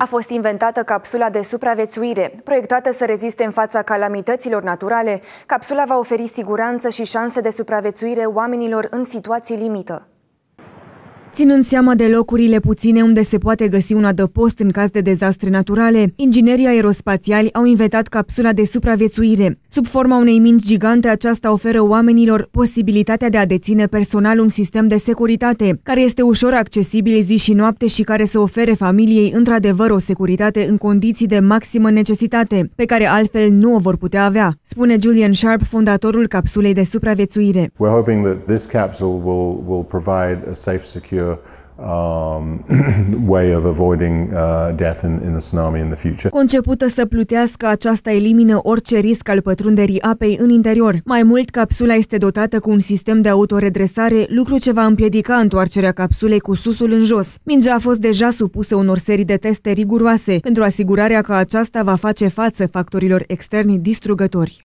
A fost inventată capsula de supraviețuire, proiectată să reziste în fața calamităților naturale. Capsula va oferi siguranță și șanse de supraviețuire oamenilor în situații limită ținând seama de locurile puține unde se poate găsi un adăpost în caz de dezastre naturale, inginerii aerospațiali au inventat capsula de supraviețuire. Sub forma unei minci gigante, aceasta oferă oamenilor posibilitatea de a deține personal un sistem de securitate, care este ușor accesibil zi și noapte și care să ofere familiei într-adevăr o securitate în condiții de maximă necesitate, pe care altfel nu o vor putea avea, spune Julian Sharp, fondatorul capsulei de supraviețuire. We're hoping that this capsule will, will provide a safe, secure um, way of avoiding uh, death in, in a tsunami in the future. Concepută să plutească, aceasta elimină orice risc al pătrunderii apei în interior. Mai mult, capsula este dotată cu un sistem de autoredresare, lucru ce va împiedica întoarcerea capsulei cu susul în jos. Mingea a fost deja supusă unor serii de teste riguroase pentru asigurarea că aceasta va face față factorilor externi distrugători.